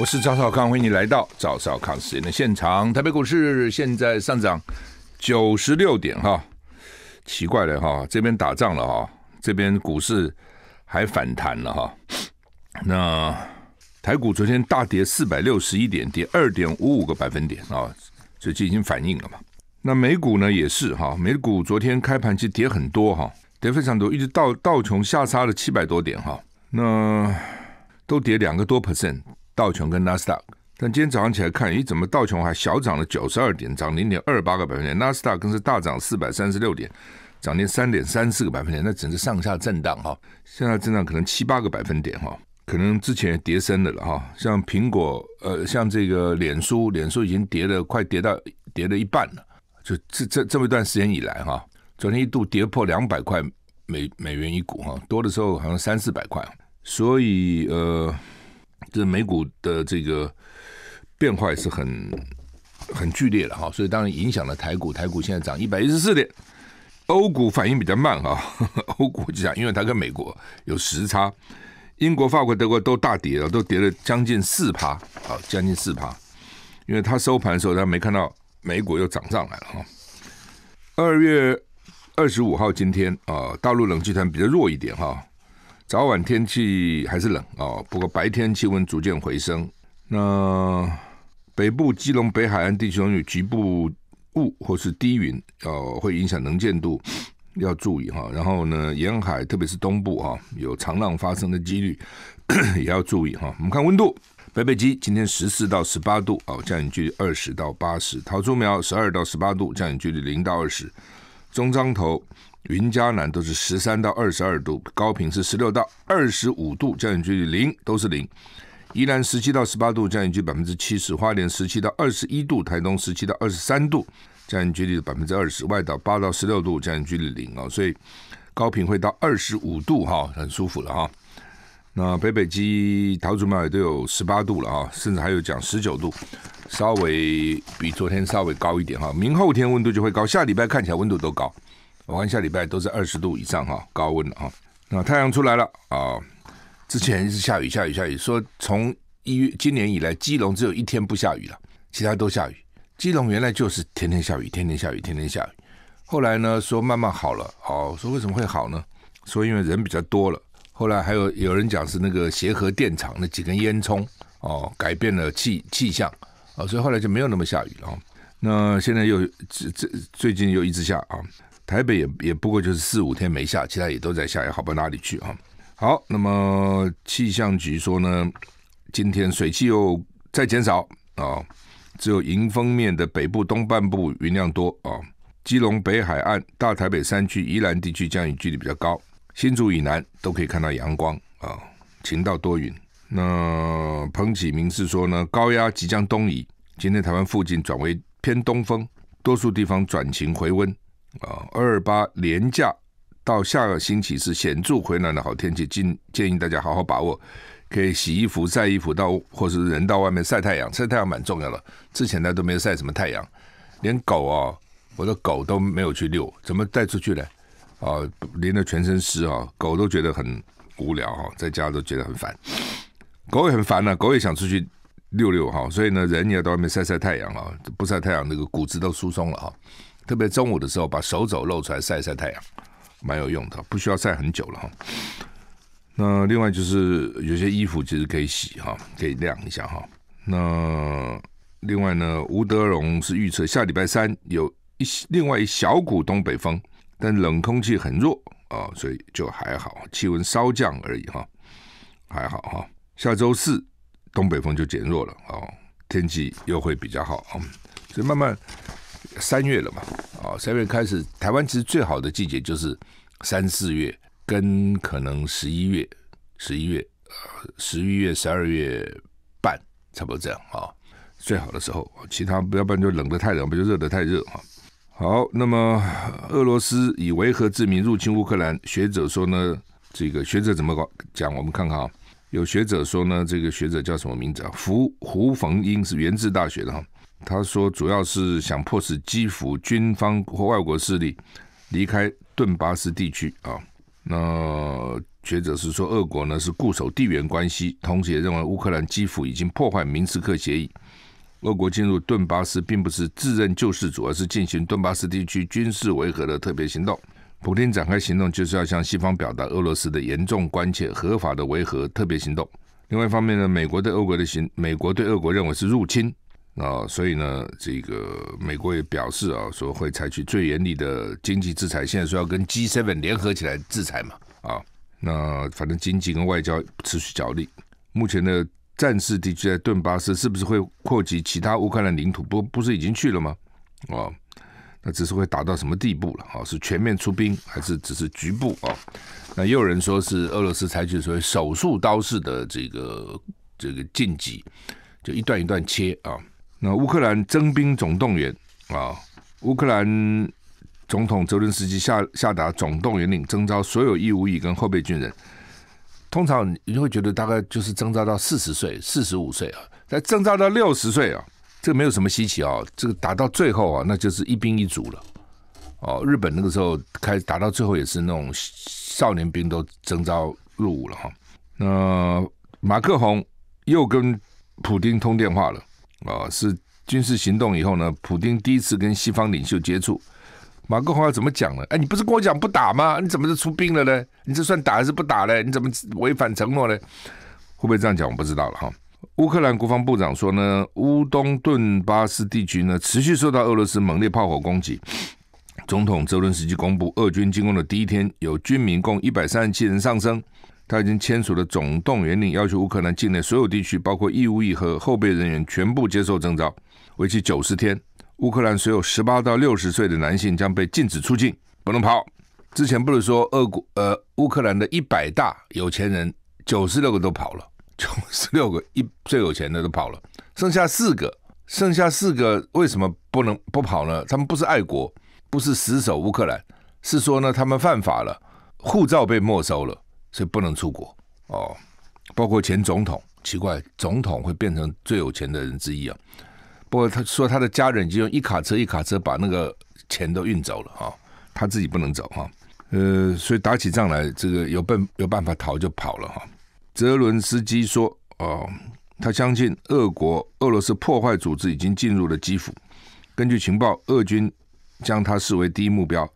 我是赵少康，欢迎你来到赵少康时间的现场。台北股市现在上涨九十六点哈，奇怪了哈，这边打仗了哈，这边股市还反弹了哈。那台股昨天大跌四百六十一点，跌二点五五个百分点啊，这就已经反映了嘛。那美股呢也是哈，美股昨天开盘实跌很多哈，跌非常多，一直到道琼下杀了七百多点哈，那都跌两个多 percent。道琼跟纳斯达克，但今天早上起来看，咦？怎么道琼还小涨了九十二点，涨零点二八个百分点？纳斯达克更是大涨四百三十六点，涨跌三点三四个百分点。那整个上下震荡哈，现在震荡可能七八个百分点哈，可能之前跌深的了哈。像苹果呃，像这个脸书，脸书已经跌了，快跌到跌了一半了。就这这这么一段时间以来哈，昨天一度跌破两百块美美元一股哈，多的时候好像三四百块。所以呃。这美股的这个变化也是很很剧烈的哈，所以当然影响了台股，台股现在涨一百一十四点，欧股反应比较慢哈，欧股讲，因为它跟美国有时差，英国、法国、德国都大跌了，都跌了将近四趴，啊，将近四趴，因为它收盘的时候它没看到美股又涨上来了哈。二月二十五号今天啊，大陆冷气团比较弱一点哈。早晚天气还是冷哦，不过白天气温逐渐回升。那北部基隆北海岸地区有局部雾或是低云哦，会影响能见度，要注意哈。然后呢，沿海特别是东部哈，有长浪发生的几率 也要注意哈。我们看温度，北北基今天十四到十八度哦，降雨离二十到八十。桃竹苗十二到十八度，降雨离零到二十。中彰头。云嘉南都是十三到二十二度，高屏是十六到二十五度，降雨几率零都是零。宜兰十七到十八度，降雨几率百分之七十。花莲十七到二十一度，台东十七到二十三度，降雨几率百分之二十。外岛八到十六度，降雨几率零哦。所以高屏会到二十五度哈，很舒服了哈。那北北基桃竹苗也都有十八度了啊，甚至还有讲十九度，稍微比昨天稍微高一点哈。明后天温度就会高，下礼拜看起来温度都高。我看下礼拜都是二十度以上哈，高温了哈。那太阳出来了啊！之前是下雨下雨下雨，说从一月今年以来，基隆只有一天不下雨了，其他都下雨。基隆原来就是天天下雨，天天下雨，天天下雨。后来呢，说慢慢好了，哦，说为什么会好呢？说因为人比较多了。后来还有有人讲是那个协和电厂那几根烟囱哦，改变了气气象哦，所以后来就没有那么下雨了。那现在又这这最近又一直下啊。台北也也不过就是四五天没下，其他也都在下，也好不到哪里去啊。好，那么气象局说呢，今天水汽又再减少啊，只有迎风面的北部、东半部云量多啊，基隆北海岸、大台北山区、宜兰地区降雨距离比较高，新竹以南都可以看到阳光啊，晴到多云。那彭启明是说呢，高压即将东移，今天台湾附近转为偏东风，多数地方转晴回温。啊，二八连假到下个星期是显著回暖的好天气，建建议大家好好把握，可以洗衣服、晒衣服，到或是人到外面晒太阳，晒太阳蛮重要的。之前呢都没有晒什么太阳，连狗啊，我的狗都没有去遛，怎么带出去呢？啊，淋得全身湿啊，狗都觉得很无聊哈，在家都觉得很烦，狗也很烦啊，狗也想出去遛遛哈。所以呢，人也要到外面晒晒太阳啊，不晒太阳那个骨质都疏松了哈。特别中午的时候，把手肘露出来晒晒太阳，蛮有用的，不需要晒很久了哈。那另外就是有些衣服其实可以洗哈，可以晾一下哈。那另外呢，吴德荣是预测下礼拜三有一另外一小股东北风，但冷空气很弱啊，所以就还好，气温稍降而已哈，还好哈。下周四东北风就减弱了哦，天气又会比较好，所以慢慢。三月了嘛，啊，三月开始，台湾其实最好的季节就是三四月，跟可能十一月、十一月、呃，十一月十二月半差不多这样啊，最好的时候，其他不要不然就冷的太冷，不就热的太热哈。好，那么俄罗斯以维和之名入侵乌克兰，学者说呢，这个学者怎么讲？我们看看啊，有学者说呢，这个学者叫什么名字啊？胡胡逢英是原治大学的哈。他说，主要是想迫使基辅军方或外国势力离开顿巴斯地区啊。那学者是说，俄国呢是固守地缘关系，同时也认为乌克兰基辅已经破坏明斯克协议。俄国进入顿巴斯并不是自认救世主，而是进行顿巴斯地区军事维和的特别行动。普京展开行动就是要向西方表达俄罗斯的严重关切，合法的维和特别行动。另外一方面呢，美国对俄国的行，美国对俄国认为是入侵。啊，所以呢，这个美国也表示啊，说会采取最严厉的经济制裁，现在说要跟 G Seven 联合起来制裁嘛，啊，那反正经济跟外交持续角力。目前的战事地区在顿巴斯，是不是会扩及其他乌克兰领土？不，不是已经去了吗？啊，那只是会打到什么地步了？啊，是全面出兵还是只是局部？啊，那也有人说是俄罗斯采取所谓手术刀式的这个这个晋级，就一段一段切啊。那乌克兰征兵总动员啊，乌克兰总统泽连斯基下下达总动员令，征召所有义务役跟后备军人。通常你会觉得大概就是征召到四十岁、四十五岁啊，但征召到六十岁啊，这个没有什么稀奇啊。这个打到最后啊，那就是一兵一卒了。哦，日本那个时候开始打到最后也是那种少年兵都征召入伍了哈。那马克宏又跟普京通电话了。啊，是军事行动以后呢，普京第一次跟西方领袖接触。马克华怎么讲呢？哎，你不是跟我讲不打吗？你怎么就出兵了呢？你这算打还是不打嘞？你怎么违反承诺嘞？会不会这样讲？我不知道了哈。乌克兰国防部长说呢，乌东顿巴斯地区呢持续受到俄罗斯猛烈炮火攻击。总统泽伦斯基公布，俄军进攻的第一天，有军民共一百三十七人丧生。他已经签署了总动员令，要求乌克兰境内所有地区，包括义务役和后备人员，全部接受征召，为期九十天。乌克兰所有十八到六十岁的男性将被禁止出境，不能跑。之前不是说俄国呃乌克兰的一百大有钱人九十六个都跑了，九十六个一最有钱的都跑了，剩下四个，剩下四个为什么不能不跑呢？他们不是爱国，不是死守乌克兰，是说呢他们犯法了，护照被没收了。所以不能出国哦，包括前总统，奇怪，总统会变成最有钱的人之一啊。不过他说他的家人已经用一卡车一卡车把那个钱都运走了啊，他自己不能走哈。呃，所以打起仗来，这个有办有办法逃就跑了哈。泽伦斯基说，哦，他相信俄国俄罗斯破坏组织已经进入了基辅，根据情报，俄军将他视为第一目标，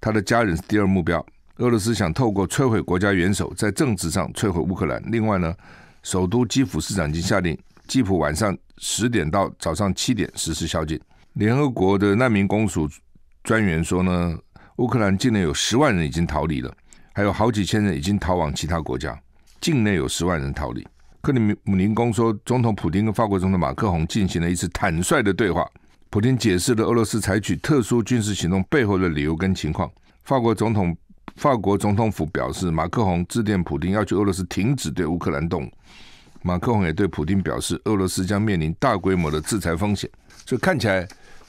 他的家人是第二目标。俄罗斯想透过摧毁国家元首，在政治上摧毁乌克兰。另外呢，首都基辅市长已经下令，基辅晚上十点到早上七点实施宵禁。联合国的难民公署专员说呢，乌克兰境内有十万人已经逃离了，还有好几千人已经逃往其他国家。境内有十万人逃离。克里姆林宫说，总统普京跟法国总统马克龙进行了一次坦率的对话。普京解释了俄罗斯采取特殊军事行动背后的理由跟情况。法国总统。法国总统府表示，马克龙致电普京，要求俄罗斯停止对乌克兰动。马克龙也对普京表示，俄罗斯将面临大规模的制裁风险。所以看起来，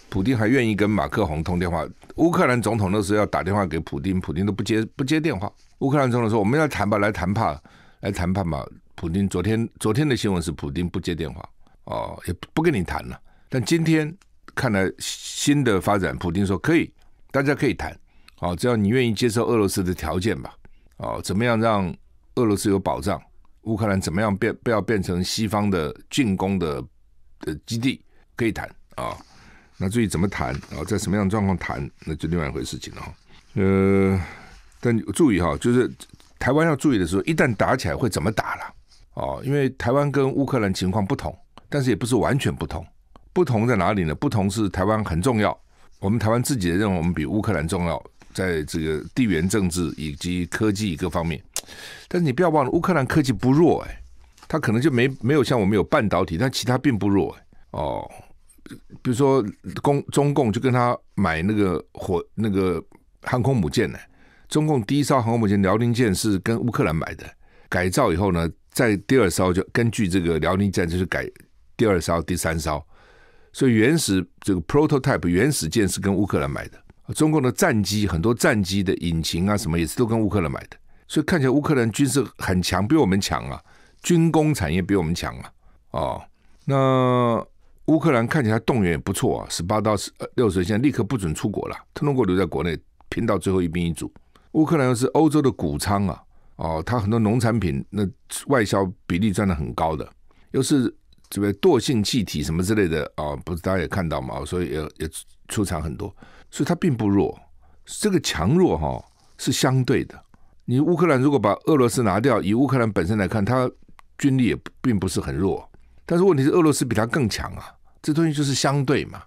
普京还愿意跟马克龙通电话。乌克兰总统那时候要打电话给普京，普京都不接不接电话。乌克兰总统说：“我们要谈吧，来谈判，来谈判吧。”普京昨天昨天的新闻是，普京不接电话，哦，也不跟你谈了。但今天看来新的发展，普京说可以，大家可以谈。好，只要你愿意接受俄罗斯的条件吧。哦，怎么样让俄罗斯有保障？乌克兰怎么样变不要变成西方的进攻的的基地？可以谈啊。那至于怎么谈啊？在什么样的状况谈？那就另外一回事情了。呃，但注意哈，就是台湾要注意的是，一旦打起来会怎么打了？哦，因为台湾跟乌克兰情况不同，但是也不是完全不同。不同在哪里呢？不同是台湾很重要，我们台湾自己的认为我们比乌克兰重要。在这个地缘政治以及科技各方面，但是你不要忘了，乌克兰科技不弱哎，他可能就没没有像我们有半导体，但其他并不弱哦。比如说，公中共就跟他买那个火那个航空母舰呢。中共第一艘航空母舰辽宁舰是跟乌克兰买的，改造以后呢，在第二艘就根据这个辽宁舰就是改第二艘、第三艘，所以原始这个 prototype 原始舰是跟乌克兰买的。中共的战机很多，战机的引擎啊，什么也是都跟乌克兰买的，所以看起来乌克兰军事很强，比我们强啊，军工产业比我们强啊。哦，那乌克兰看起来动员也不错啊，十八到十六岁现在立刻不准出国了，通工国留在国内拼到最后一兵一卒。乌克兰又是欧洲的谷仓啊，哦，它很多农产品那外销比例占的很高的，又是这个惰性气体什么之类的啊，不是大家也看到嘛，所以也也出产很多。所以它并不弱，这个强弱哈是相对的。你乌克兰如果把俄罗斯拿掉，以乌克兰本身来看，它军力也并不是很弱。但是问题是俄罗斯比它更强啊，这东西就是相对嘛。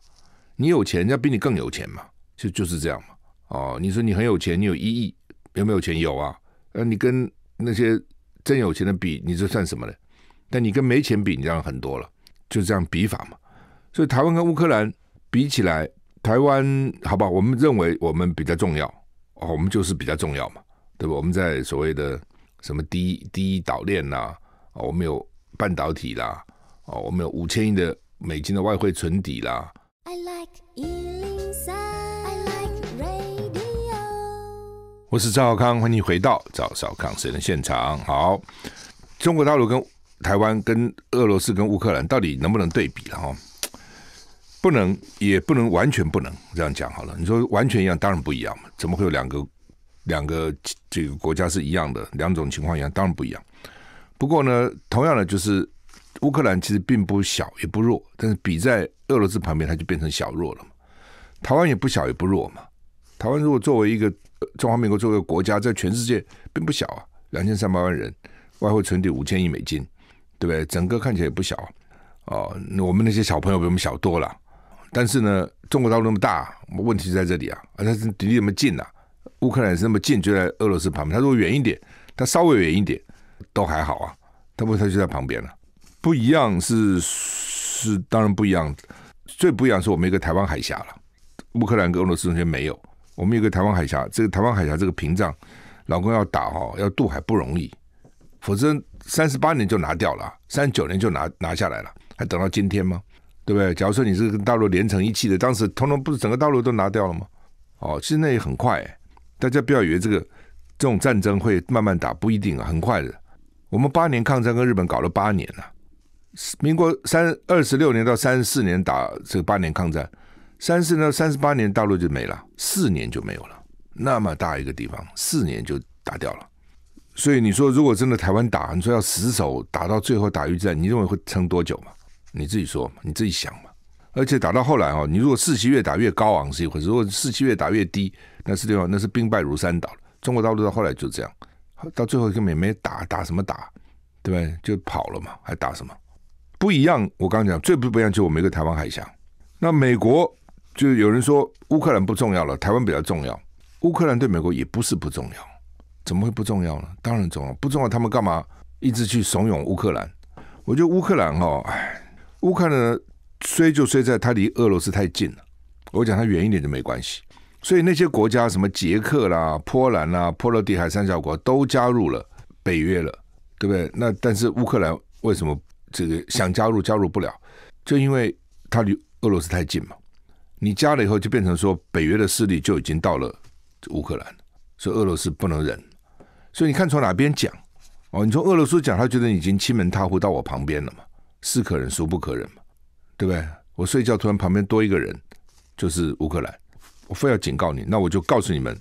你有钱，人家比你更有钱嘛，就就是这样嘛。哦，你说你很有钱，你有一亿，有没有钱？有啊。呃，你跟那些真有钱的比，你这算什么呢？但你跟没钱比，你这样很多了，就是这样比法嘛。所以台湾跟乌克兰比起来。台湾，好吧，我们认为我们比较重要哦，我们就是比较重要嘛，对吧？我们在所谓的什么第一第一岛链啦，哦，我们有半导体啦，哦，我们有五千亿的美金的外汇存底啦。I like 我是赵小康，欢迎回到赵小康新闻现场。好，中国大陆跟台湾跟俄罗斯跟乌克兰到底能不能对比了？哈？不能，也不能完全不能这样讲好了。你说完全一样，当然不一样嘛。怎么会有两个两个这个国家是一样的？两种情况一样，当然不一样。不过呢，同样的就是乌克兰其实并不小，也不弱，但是比在俄罗斯旁边，它就变成小弱了嘛。台湾也不小，也不弱嘛。台湾如果作为一个中华民国，作为一个国家，在全世界并不小啊，两千三百万人，外汇存底五千亿美金，对不对？整个看起来也不小啊。哦，我们那些小朋友比我们小多了。但是呢，中国大陆那么大，问题就在这里啊！啊，它是离那么近呐，乌克兰是那么近，就在俄罗斯旁边。他如果远一点，他稍微远一点都还好啊，他不，他就在旁边了。不一样是是，当然不一样。最不一样是我们一个台湾海峡了，乌克兰跟俄罗斯中间没有。我们有个台湾海峡，这个台湾海峡这个屏障，老公要打哦，要渡海不容易，否则三十八年就拿掉了，三十九年就拿拿下来了，还等到今天吗？对不对？假如说你是跟大陆连成一气的，当时通通不是整个大陆都拿掉了吗？哦，其实那也很快，大家不要以为这个这种战争会慢慢打，不一定啊，很快的。我们八年抗战跟日本搞了八年了，民国三二十六年到三十四年打这个八年抗战，三四到三十八年大陆就没了，四年就没有了，那么大一个地方，四年就打掉了。所以你说，如果真的台湾打，你说要死守打到最后打一战，你认为会撑多久吗？你自己说你自己想嘛。而且打到后来哦，你如果士气越打越高昂是一回事，如果士气越打越低，那是另外，那是兵败如山倒中国大陆到后来就这样，到最后跟美美打打什么打，对不就跑了嘛，还打什么？不一样。我刚刚讲最不一样就我一个台湾海峡。那美国就有人说乌克兰不重要了，台湾比较重要。乌克兰对美国也不是不重要，怎么会不重要呢？当然重要，不重要他们干嘛一直去怂恿乌克兰？我觉得乌克兰哦，哎。乌克兰呢，衰就衰在它离俄罗斯太近了。我讲它远一点就没关系。所以那些国家，什么捷克啦、波兰啦、波罗的海三角国都加入了北约了，对不对？那但是乌克兰为什么这个想加入加入不了？就因为它离俄罗斯太近嘛。你加了以后，就变成说北约的势力就已经到了乌克兰，所以俄罗斯不能忍。所以你看，从哪边讲哦？你从俄罗斯讲，他觉得已经欺门踏户到我旁边了嘛。是可忍，孰不可忍嘛？对不对？我睡觉突然旁边多一个人，就是乌克兰，我非要警告你。那我就告诉你们，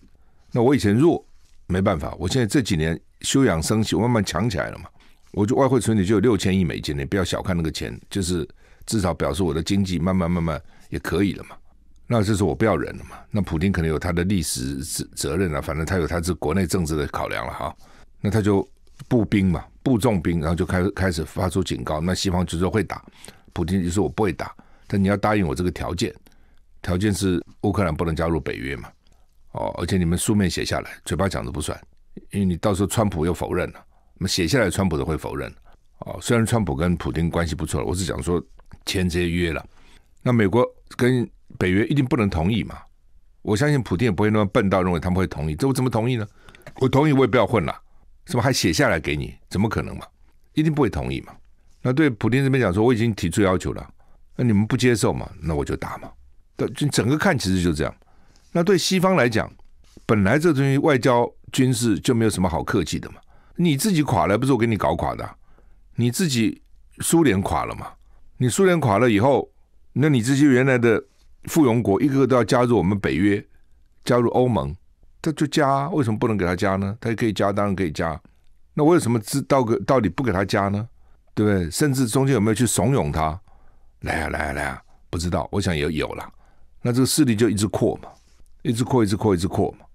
那我以前弱没办法，我现在这几年休养生息，我慢慢强起来了嘛。我就外汇存底就有六千亿美金，你不要小看那个钱，就是至少表示我的经济慢慢慢慢也可以了嘛。那就是我不要忍了嘛。那普京可能有他的历史责责任了，反正他有他这国内政治的考量了哈。那他就。步兵嘛，步重兵，然后就开开始发出警告。那西方就说会打，普京就说我不会打，但你要答应我这个条件，条件是乌克兰不能加入北约嘛。哦，而且你们书面写下来，嘴巴讲的不算，因为你到时候川普又否认了，那么写下来川普都会否认。哦，虽然川普跟普京关系不错我是讲说签这约了，那美国跟北约一定不能同意嘛。我相信普京也不会那么笨到认为他们会同意，这我怎么同意呢？我同意我也不要混了。什么还写下来给你？怎么可能嘛？一定不会同意嘛。那对普京这边讲说，我已经提出要求了，那你们不接受嘛？那我就打嘛。就整个看其实就这样。那对西方来讲，本来这东西外交军事就没有什么好客气的嘛。你自己垮了不是我给你搞垮的？你自己苏联垮了嘛？你苏联垮了以后，那你这些原来的附庸国一个个都要加入我们北约，加入欧盟。他就加，为什么不能给他加呢？他也可以加，当然可以加。那为什么知道个到底不给他加呢？对不对？甚至中间有没有去怂恿他？来呀，来呀，来呀！不知道，我想也有了。那这个势力就一直扩嘛，一直扩，一直扩，一直扩嘛。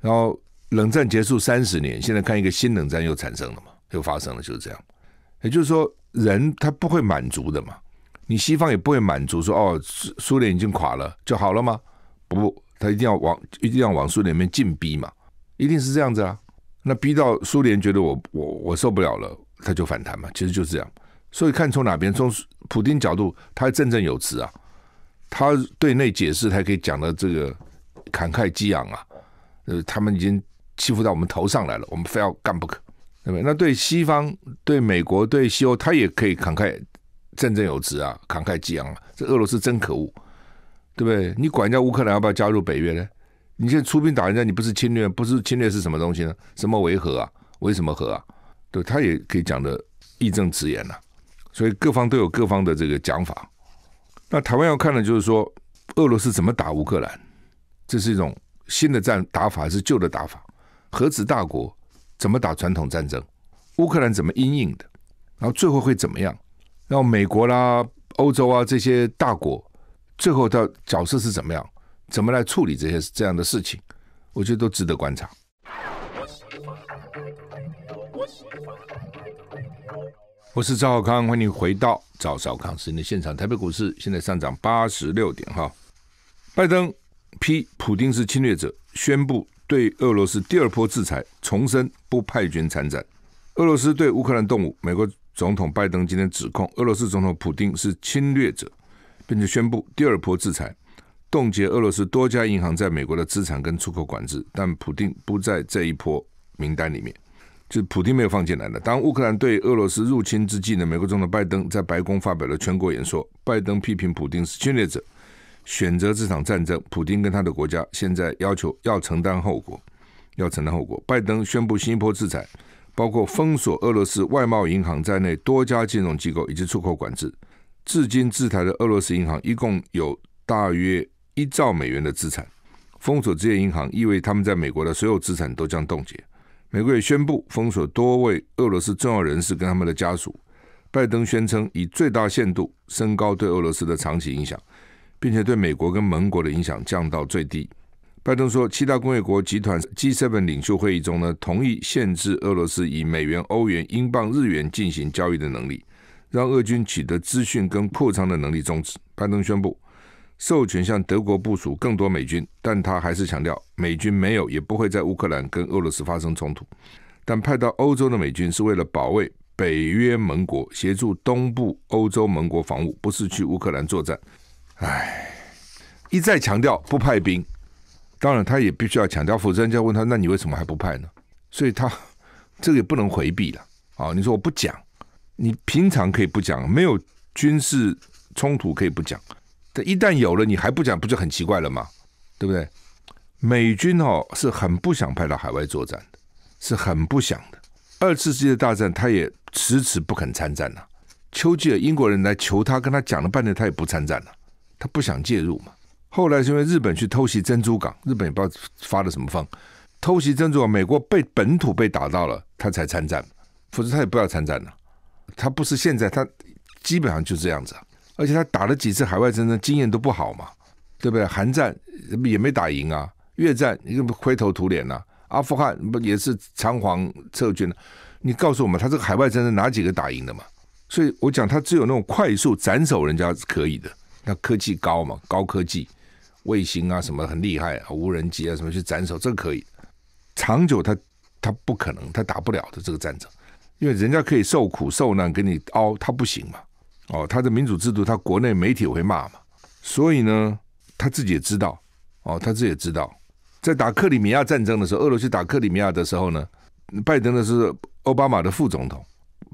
然后冷战结束三十年，现在看一个新冷战又产生了嘛，又发生了，就是这样。也就是说，人他不会满足的嘛。你西方也不会满足，说哦，苏苏联已经垮了就好了吗？不。他一定要往一定要往苏联里面进逼嘛，一定是这样子啊。那逼到苏联觉得我我我受不了了，他就反弹嘛，其实就是这样。所以看从哪边，从普京角度，他振振有词啊，他对内解释他可以讲的这个慷慨激昂啊，呃，他们已经欺负到我们头上来了，我们非要干不可，对不对？那对西方、对美国、对西欧，他也可以慷慨振振有词啊，慷慨激昂啊，这俄罗斯真可恶。对不对？你管人家乌克兰要不要加入北约呢？你现在出兵打人家，你不是侵略，不是侵略是什么东西呢？什么维和啊？维什么和啊？对他也可以讲的义正辞严呐。所以各方都有各方的这个讲法。那台湾要看的就是说，俄罗斯怎么打乌克兰，这是一种新的战打法，还是旧的打法？核子大国怎么打传统战争？乌克兰怎么阴影的？然后最后会怎么样？然后美国啦、欧洲啊这些大国。最后，他角色是怎么样？怎么来处理这些这样的事情？我觉得都值得观察。我是赵浩康，欢迎回到赵少康间的现场。台北股市现在上涨八十六点哈。拜登批普京是侵略者，宣布对俄罗斯第二波制裁，重申不派军参战。俄罗斯对乌克兰动武，美国总统拜登今天指控俄罗斯总统普京是侵略者。并且宣布第二波制裁，冻结俄罗斯多家银行在美国的资产跟出口管制，但普京不在这一波名单里面，就是普京没有放进来的。当乌克兰对俄罗斯入侵之际呢，美国总统拜登在白宫发表了全国演说，拜登批评普京是侵略者，选择这场战争，普京跟他的国家现在要求要承担后果，要承担后果。拜登宣布新一波制裁，包括封锁俄罗斯外贸银行在内多家金融机构以及出口管制。至今，制裁的俄罗斯银行一共有大约一兆美元的资产。封锁这些银行意味他们在美国的所有资产都将冻结。美国也宣布封锁多位俄罗斯重要人士跟他们的家属。拜登宣称以最大限度升高对俄罗斯的长期影响，并且对美国跟盟国的影响降到最低。拜登说，七大工业国集团 G7 领袖会议中呢，同意限制俄罗斯以美元、欧元、英镑、日元进行交易的能力。让俄军取得资讯跟扩张的能力终止。拜登宣布授权向德国部署更多美军，但他还是强调美军没有也不会在乌克兰跟俄罗斯发生冲突。但派到欧洲的美军是为了保卫北约盟国，协助东部欧洲盟国防务，不是去乌克兰作战。唉，一再强调不派兵，当然他也必须要强调，否则人家问他，那你为什么还不派呢？所以他这个也不能回避了。啊，你说我不讲。你平常可以不讲，没有军事冲突可以不讲，但一旦有了，你还不讲，不就很奇怪了吗？对不对？美军哦，是很不想派到海外作战的，是很不想的。二次世界大战，他也迟迟不肯参战呐。丘吉尔，英国人来求他，跟他讲了半天，他也不参战了，他不想介入嘛。后来是因为日本去偷袭珍珠港，日本也不知道发了什么疯，偷袭珍珠港，美国被本土被打到了，他才参战，否则他也不要参战了。他不是现在，他基本上就这样子，而且他打了几次海外战争，经验都不好嘛，对不对？韩战也没打赢啊，越战一个灰头土脸呐，阿富汗不也是仓皇撤军呢？你告诉我们，他这个海外战争哪几个打赢的嘛？所以，我讲他只有那种快速斩首人家是可以的，那科技高嘛，高科技，卫星啊什么很厉害，无人机啊什么去斩首，这可以。长久他他不可能，他打不了的这个战争。因为人家可以受苦受难给你凹，他不行嘛？哦，他的民主制度，他国内媒体会骂嘛？所以呢，他自己也知道，哦，他自己也知道，在打克里米亚战争的时候，俄罗斯打克里米亚的时候呢，拜登的是奥巴马的副总统，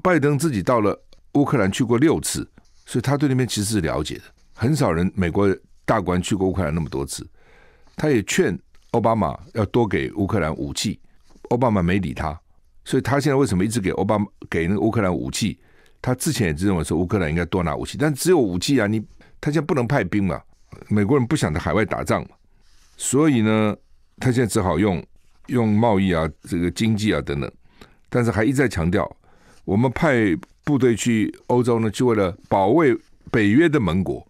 拜登自己到了乌克兰去过六次，所以他对那边其实是了解的。很少人美国大官去过乌克兰那么多次，他也劝奥巴马要多给乌克兰武器，奥巴马没理他。所以他现在为什么一直给奥巴马给那个乌克兰武器？他之前也是认为说乌克兰应该多拿武器，但只有武器啊，你他现在不能派兵嘛？美国人不想在海外打仗嘛？所以呢，他现在只好用用贸易啊、这个经济啊等等，但是还一再强调，我们派部队去欧洲呢，就为了保卫北约的盟国。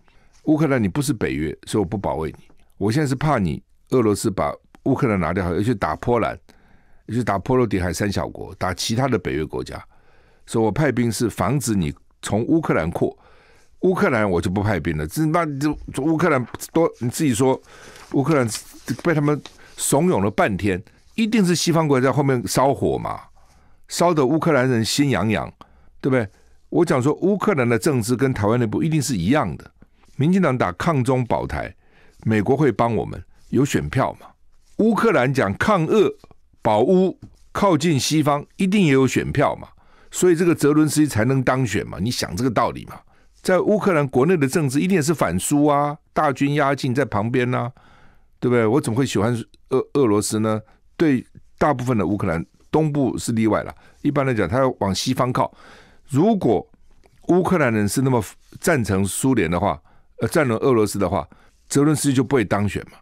乌克兰你不是北约，所以我不保卫你。我现在是怕你俄罗斯把乌克兰拿掉，还且去打波兰。就是打波罗的海三小国，打其他的北约国家，说我派兵是防止你从乌克兰扩，乌克兰我就不派兵了。这那这乌克兰多你自己说，乌克兰被他们怂恿了半天，一定是西方国家后面烧火嘛，烧的乌克兰人心痒痒，对不对？我讲说乌克兰的政治跟台湾内部一定是一样的，民进党打抗中保台，美国会帮我们有选票嘛？乌克兰讲抗俄。保乌靠近西方，一定也有选票嘛，所以这个泽伦斯基才能当选嘛？你想这个道理嘛？在乌克兰国内的政治，一定也是反苏啊，大军压境在旁边呢，对不对？我怎么会喜欢俄俄罗斯呢？对大部分的乌克兰东部是例外了，一般来讲，他要往西方靠。如果乌克兰人是那么赞成苏联的话，呃，赞成俄罗斯的话，泽伦斯基就不会当选嘛。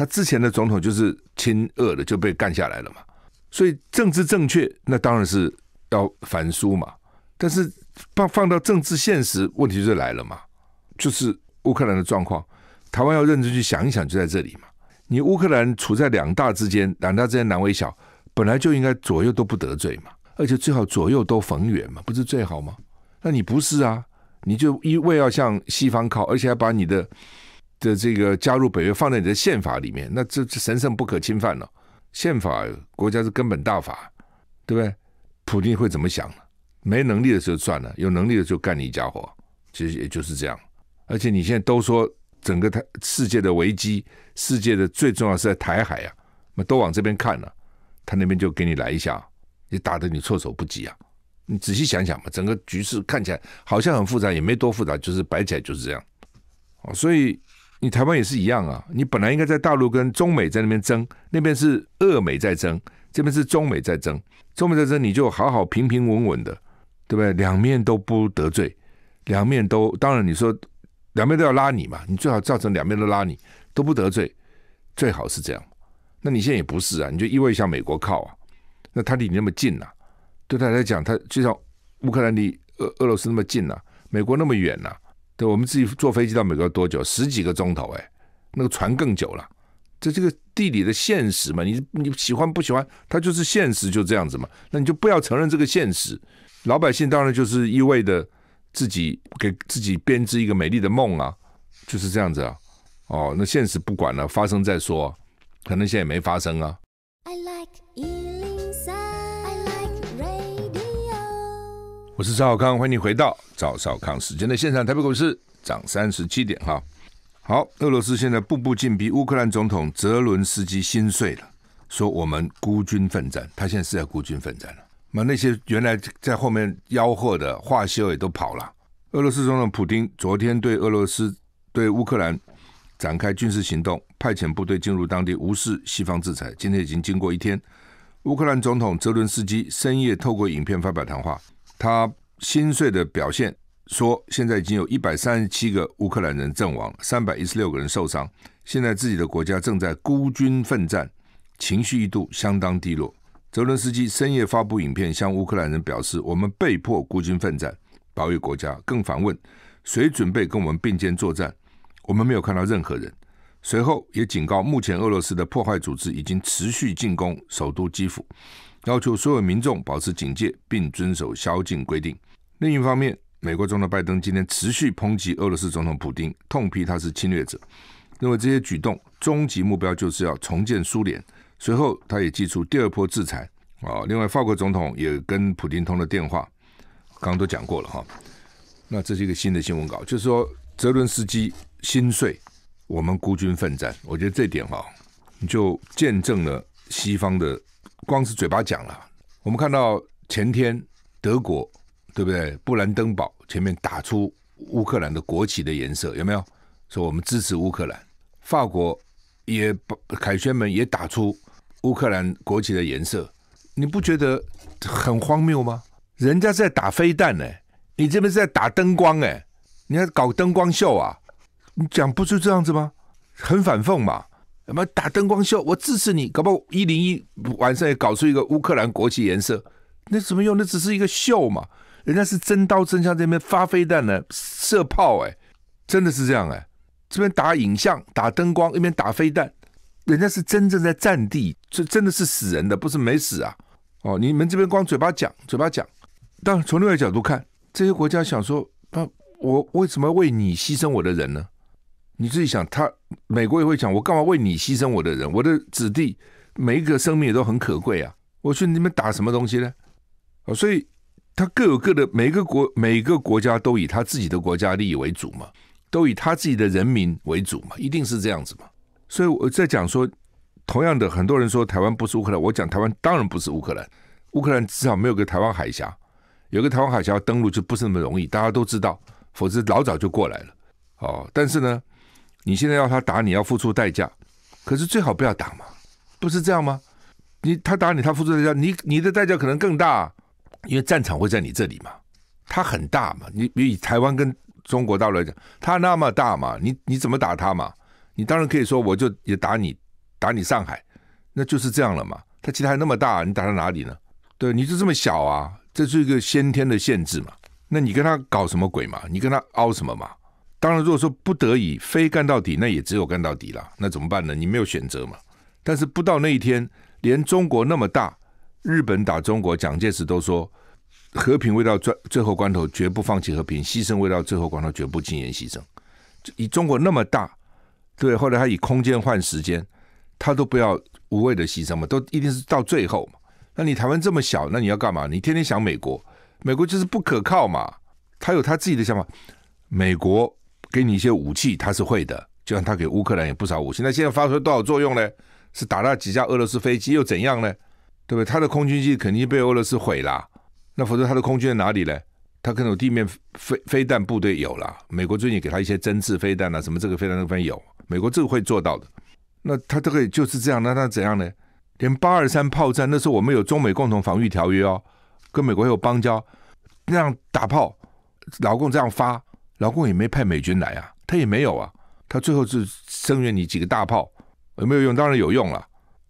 他之前的总统就是亲俄的，就被干下来了嘛。所以政治正确，那当然是要反苏嘛。但是放放到政治现实，问题就来了嘛。就是乌克兰的状况，台湾要认真去想一想，就在这里嘛。你乌克兰处在两大之间，两大之间难为小，本来就应该左右都不得罪嘛，而且最好左右都逢源嘛，不是最好吗？那你不是啊？你就一味要向西方靠，而且还把你的。的这个加入北约放在你的宪法里面，那这神圣不可侵犯了。宪法国家是根本大法，对不对？普京会怎么想呢？没能力的时候算了，有能力的就干你一家伙。其实也就是这样。而且你现在都说整个台世界的危机，世界的最重要是在台海啊，那都往这边看了，他那边就给你来一下，也打得你措手不及啊。你仔细想想吧，整个局势看起来好像很复杂，也没多复杂，就是摆起来就是这样。哦，所以。你台湾也是一样啊，你本来应该在大陆跟中美在那边争，那边是俄美在争，这边是中美在争，中美在争，你就好好平平稳稳的，对不对？两面都不得罪，两面都当然你说两面都要拉你嘛，你最好造成两面都拉你都不得罪，最好是这样。那你现在也不是啊，你就意味向美国靠啊，那他离你那么近呐，对他来讲，他就像乌克兰离俄俄罗斯那么近呐，美国那么远呐。对，我们自己坐飞机到美国多久？十几个钟头，哎，那个船更久了。这这个地理的现实嘛，你你喜欢不喜欢？它就是现实，就这样子嘛。那你就不要承认这个现实。老百姓当然就是一味的自己给自己编织一个美丽的梦啊，就是这样子啊。哦，那现实不管了，发生再说。可能现在也没发生啊。我是赵小康，欢迎你回到赵少康时间的现场。台北股市涨三十七点哈。好，俄罗斯现在步步紧逼，乌克兰总统泽伦斯基心碎了，说我们孤军奋战，他现在是在孤军奋战了。那那些原来在后面吆喝的华秀也都跑了。俄罗斯总统普京昨天对俄罗斯对乌克兰展开军事行动，派遣部队进入当地，无视西方制裁。今天已经经过一天，乌克兰总统泽伦斯基深夜透过影片发表谈话。他心碎的表现说，现在已经有一百三十七个乌克兰人阵亡，三百一十六个人受伤。现在自己的国家正在孤军奋战，情绪一度相当低落。泽伦斯基深夜发布影片，向乌克兰人表示：“我们被迫孤军奋战，保卫国家。”更反问：“谁准备跟我们并肩作战？”我们没有看到任何人。随后也警告，目前俄罗斯的破坏组织已经持续进攻首都基辅。要求所有民众保持警戒，并遵守宵禁规定。另一方面，美国总统拜登今天持续抨击俄罗斯总统普京，痛批他是侵略者，认为这些举动终极目标就是要重建苏联。随后，他也祭出第二波制裁。啊，另外，法国总统也跟普京通了电话，刚刚都讲过了哈。那这是一个新的新闻稿，就是说泽伦斯基心碎，我们孤军奋战。我觉得这点哈，就见证了西方的。光是嘴巴讲了，我们看到前天德国对不对？布兰登堡前面打出乌克兰的国旗的颜色，有没有？说我们支持乌克兰。法国也凯旋门也打出乌克兰国旗的颜色，你不觉得很荒谬吗？人家在打飞弹呢，你这边是在打灯光哎，你要搞灯光秀啊？你讲不出这样子吗？很反讽嘛。什么打灯光秀？我支持你，搞不好一零一晚上也搞出一个乌克兰国旗颜色，那什么用？那只是一个秀嘛。人家是真刀真枪这边发飞弹的，射炮哎，真的是这样哎。这边打影像，打灯光，一边打飞弹，人家是真正在战地，这真的是死人的，不是没死啊。哦，你们这边光嘴巴讲，嘴巴讲。但从另外角度看，这些国家想说，那我为什么要为你牺牲我的人呢？你自己想他。美国也会讲，我干嘛为你牺牲我的人，我的子弟，每一个生命也都很可贵啊！我去你们打什么东西呢？啊，所以他各有各的，每个国每个国家都以他自己的国家利益为主嘛，都以他自己的人民为主嘛，一定是这样子嘛。所以我在讲说，同样的，很多人说台湾不是乌克兰，我讲台湾当然不是乌克兰，乌克兰至少没有个台湾海峡，有个台湾海峡登陆就不是那么容易，大家都知道，否则老早就过来了。哦，但是呢。你现在要他打，你要付出代价，可是最好不要打嘛，不是这样吗？你他打你，他付出代价，你你的代价可能更大，因为战场会在你这里嘛，他很大嘛，你比台湾跟中国大陆来讲，他那么大嘛，你你怎么打他嘛？你当然可以说，我就也打你，打你上海，那就是这样了嘛。他其他还那么大，你打到哪里呢？对，你就这么小啊，这是一个先天的限制嘛。那你跟他搞什么鬼嘛？你跟他凹什么嘛？当然，如果说不得已非干到底，那也只有干到底了。那怎么办呢？你没有选择嘛。但是不到那一天，连中国那么大，日本打中国，蒋介石都说和平未到最最后关头，绝不放弃和平；牺牲未到最后关头，绝不轻言牺牲。以中国那么大，对，后来他以空间换时间，他都不要无谓的牺牲嘛，都一定是到最后嘛。那你台湾这么小，那你要干嘛？你天天想美国，美国就是不可靠嘛，他有他自己的想法，美国。给你一些武器，他是会的，就像他给乌克兰也不少武器，那现在发挥多少作用呢？是打那几架俄罗斯飞机又怎样呢？对不对？他的空军机肯定被俄罗斯毁了，那否则他的空军在哪里呢？他可能有地面飞飞弹部队有了，美国最近给他一些增置飞弹啊，什么这个飞弹那边有，美国这个会做到的。那他这个就是这样，那他怎样呢？连八二三炮战那时候我们有中美共同防御条约哦，跟美国有邦交，那样打炮，老共这样发。老公也没派美军来啊，他也没有啊，他最后是声援你几个大炮，有没有用？当然有用了，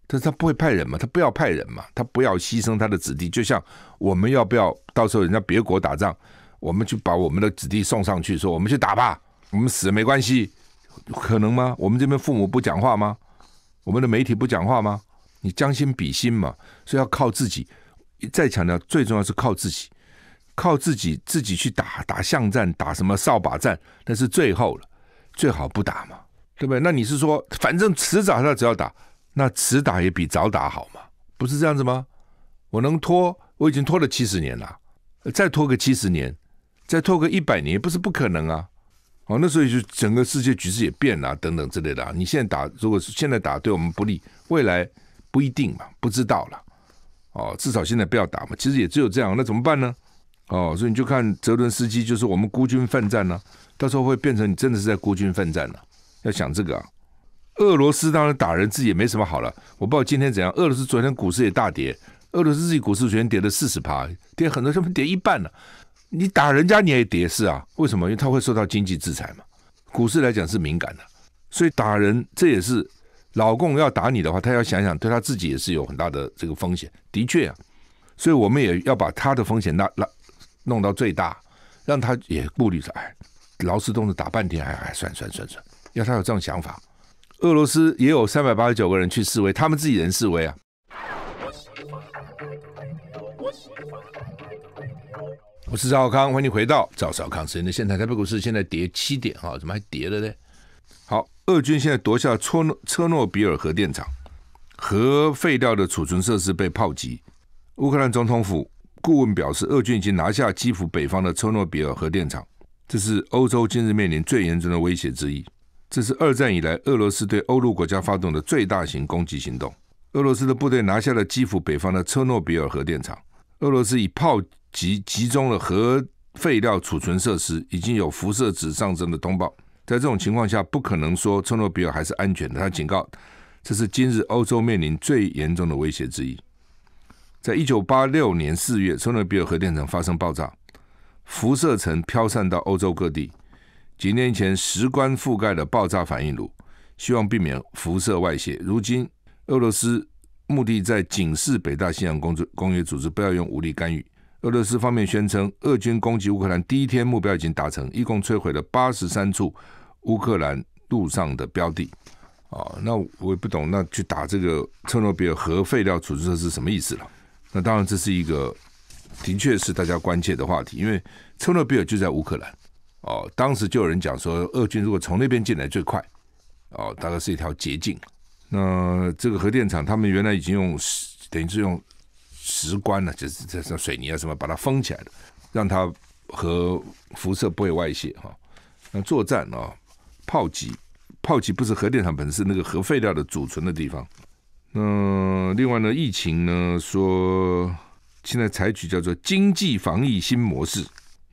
但是他不会派人嘛，他不要派人嘛，他不要牺牲他的子弟，就像我们要不要到时候人家别国打仗，我们去把我们的子弟送上去，说我们去打吧，我们死没关系，可能吗？我们这边父母不讲话吗？我们的媒体不讲话吗？你将心比心嘛，所以要靠自己。再强调，最重要是靠自己。靠自己，自己去打打巷战，打什么扫把战？那是最后了，最好不打嘛，对不对？那你是说，反正迟早他只要打，那迟打也比早打好嘛，不是这样子吗？我能拖，我已经拖了七十年了，再拖个七十年，再拖个一百年也不是不可能啊。哦，那所以就整个世界局势也变了，等等之类的啊。你现在打，如果是现在打对我们不利，未来不一定嘛，不知道了。哦，至少现在不要打嘛。其实也只有这样，那怎么办呢？哦，所以你就看泽伦斯基，就是我们孤军奋战呢，到时候会变成你真的是在孤军奋战了，要想这个啊。俄罗斯当然打人，自己也没什么好了。我不知道今天怎样，俄罗斯昨天股市也大跌，俄罗斯自己股市昨天跌了四十趴，跌很多，甚至跌一半了。你打人家你也跌，是啊，为什么？因为他会受到经济制裁嘛，股市来讲是敏感的，所以打人这也是老共要打你的话，他要想想，对他自己也是有很大的这个风险。的确啊，所以我们也要把他的风险拿拿。弄到最大，让他也顾虑着。哎，劳斯动的打半天，哎哎，算算算算，要他有这种想法。俄罗斯也有三百八十九个人去示威，他们自己人示威啊。我是赵小康，欢迎回到赵小康。时间的现在台北股市现在跌七点啊，怎么还跌了呢？好，俄军现在夺下车诺车诺比尔核电厂，核废料的储存设施被炮击，乌克兰总统府。顾问表示，俄军已经拿下基辅北方的车诺比尔核电厂，这是欧洲今日面临最严重的威胁之一。这是二战以来俄罗斯对欧陆国家发动的最大型攻击行动。俄罗斯的部队拿下了基辅北方的车诺比尔核电厂。俄罗斯以炮击集中了核废料储存设施，已经有辐射值上升的通报。在这种情况下，不可能说车诺比尔还是安全的。他警告，这是今日欧洲面临最严重的威胁之一。在一九八六年四月，切尔诺贝尔核电厂发生爆炸，辐射层飘散到欧洲各地。几年前，石棺覆盖了爆炸反应炉，希望避免辐射外泄。如今，俄罗斯目的在警示北大西洋公公约组织不要用武力干预。俄罗斯方面宣称，俄军攻击乌克兰第一天目标已经达成，一共摧毁了八十三处乌克兰路上的标的。啊，那我也不懂，那去打这个切诺贝尔核废料处置是什么意思了？那当然，这是一个，的确是大家关切的话题，因为车诺比尔就在乌克兰，哦，当时就有人讲说，俄军如果从那边进来最快，哦，大概是一条捷径。那这个核电厂，他们原来已经用石，等于是用石棺呢，就是这这水泥啊什么把它封起来的，让它和辐射不会外泄哈。那作战啊，炮击，炮击不是核电厂本身，是那个核废料的储存的地方。那另外呢，疫情呢说现在采取叫做经济防疫新模式，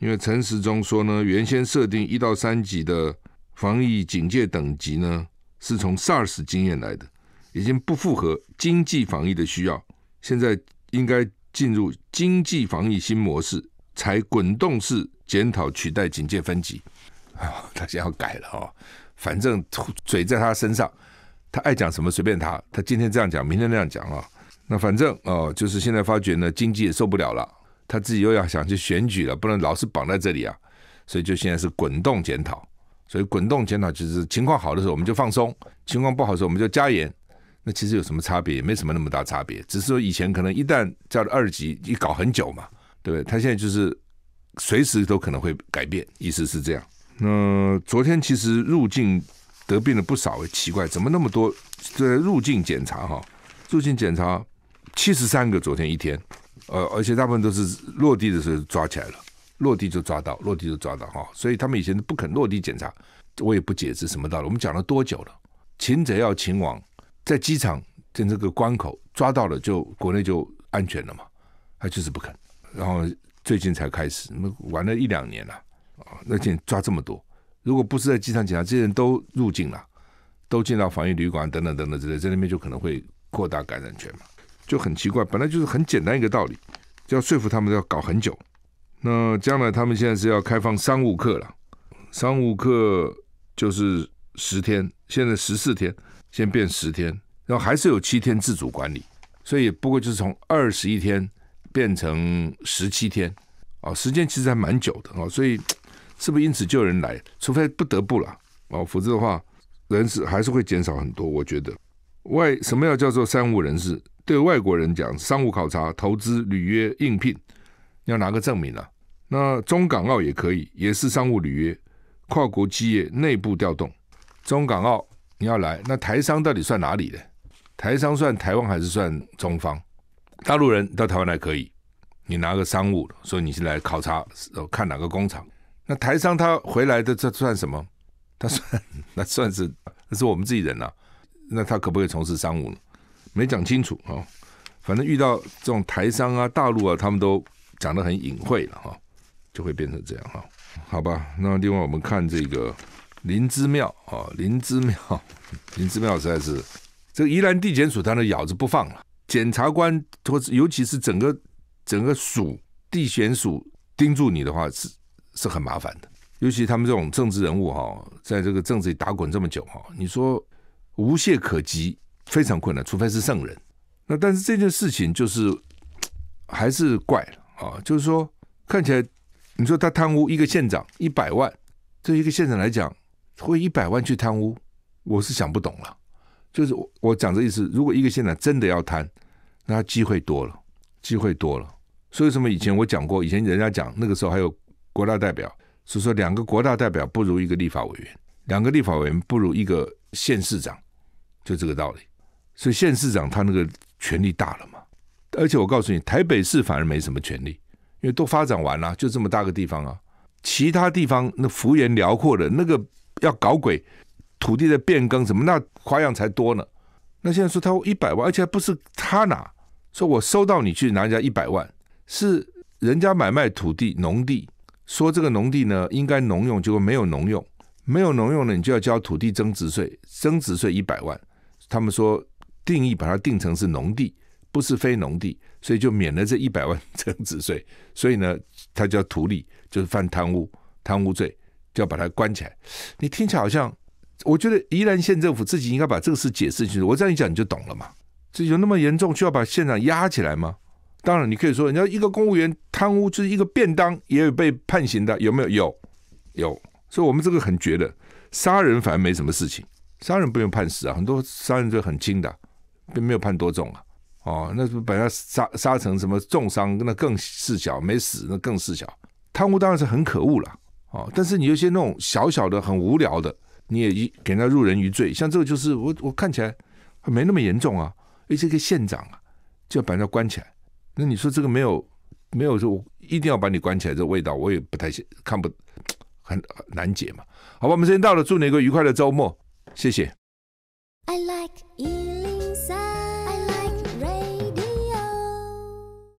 因为陈时中说呢，原先设定一到三级的防疫警戒等级呢是从 SARS 经验来的，已经不符合经济防疫的需要，现在应该进入经济防疫新模式，才滚动式检讨取代警戒分级。他现在要改了啊，反正嘴在他身上。他爱讲什么随便他，他今天这样讲，明天那样讲啊。那反正哦，就是现在发觉呢，经济也受不了了，他自己又要想去选举了，不能老是绑在这里啊。所以就现在是滚动检讨，所以滚动检讨就是情况好的时候我们就放松，情况不好的时候我们就加严。那其实有什么差别？也没什么那么大差别，只是说以前可能一旦叫了二级一搞很久嘛，对不对？他现在就是随时都可能会改变，意思是这样。那昨天其实入境。得病了不少哎，奇怪，怎么那么多？这入境检查哈，入境检查七十三个，昨天一天，呃，而且大部分都是落地的时候抓起来了，落地就抓到，落地就抓到哈。所以他们以前都不肯落地检查，我也不解释什么道理。我们讲了多久了？擒贼要擒王，在机场在这个关口抓到了就国内就安全了嘛，他就是不肯。然后最近才开始，那玩了一两年了啊，那天抓这么多。如果不是在机场检查，这些人都入境了，都进到防疫旅馆等等等等之类，在那边就可能会扩大感染圈嘛，就很奇怪。本来就是很简单一个道理，就要说服他们要搞很久。那将来他们现在是要开放商务客了，商务客就是十天，现在十四天，先变十天，然后还是有七天自主管理，所以不过就是从二十一天变成十七天啊，时间其实还蛮久的啊，所以。是不是因此就人来？除非不得不了，哦，否则的话，人是还是会减少很多。我觉得外什么要叫做商务人士？对外国人讲，商务考察、投资、履约、应聘，要拿个证明啊。那中港澳也可以，也是商务履约、跨国企业内部调动。中港澳你要来，那台商到底算哪里的？台商算台湾还是算中方？大陆人到台湾来可以，你拿个商务，所以你是来考察，看哪个工厂？那台商他回来的这算什么？他算 那算是那是我们自己人呐。那他可不可以从事商务呢？没讲清楚啊。反正遇到这种台商啊、大陆啊，他们都讲的很隐晦了哈，就会变成这样哈。好吧，那另外我们看这个灵芝庙啊，灵芝庙，灵芝庙实在是这个宜兰地检署，他的咬着不放了。检察官，或者尤其是整个整个署地检署盯住你的话是。是很麻烦的，尤其他们这种政治人物哈，在这个政子里打滚这么久哈，你说无懈可击，非常困难，除非是圣人。那但是这件事情就是 还是怪啊，就是说看起来，你说他贪污一个县长一百万，对一个县长来讲，会一百万去贪污，我是想不懂了。就是我我讲这意思，如果一个县长真的要贪，那机会多了，机会多了。所以，什么以前我讲过，以前人家讲那个时候还有。国大代表，所以说两个国大代表不如一个立法委员，两个立法委员不如一个县市长，就这个道理。所以县市长他那个权力大了嘛。而且我告诉你，台北市反而没什么权力，因为都发展完了，就这么大个地方啊。其他地方那幅员辽阔的，那个要搞鬼，土地的变更什么，那花样才多呢。那现在说他一百万，而且还不是他拿，说我收到你去拿人家一百万，是人家买卖土地、农地。说这个农地呢，应该农用，结果没有农用，没有农用呢，你就要交土地增值税，增值税一百万。他们说定义把它定成是农地，不是非农地，所以就免了这一百万 增值税。所以呢，他叫土吏，就是犯贪污贪污罪，就要把它关起来。你听起来好像，我觉得宜兰县政府自己应该把这个事解释清楚。我这样一讲，你就懂了嘛？这有那么严重，需要把县长压起来吗？当然，你可以说，人家一个公务员贪污，就是一个便当也有被判刑的，有没有？有，有。所以，我们这个很绝的，杀人反而没什么事情，杀人不用判死啊，很多杀人罪很轻的，并没有判多重啊。哦，那把他杀杀成什么重伤，那更事小，没死那更事小。贪污当然是很可恶了，哦。但是你有些那种小小的、很无聊的，你也一给人家入人于罪。像这个就是我我看起来没那么严重啊，而且个县长啊就要把人家关起来。那你说这个没有，没有说我一定要把你关起来，这味道我也不太看不很难解嘛。好吧，我们时间到了，祝你一个愉快的周末，谢谢。I like、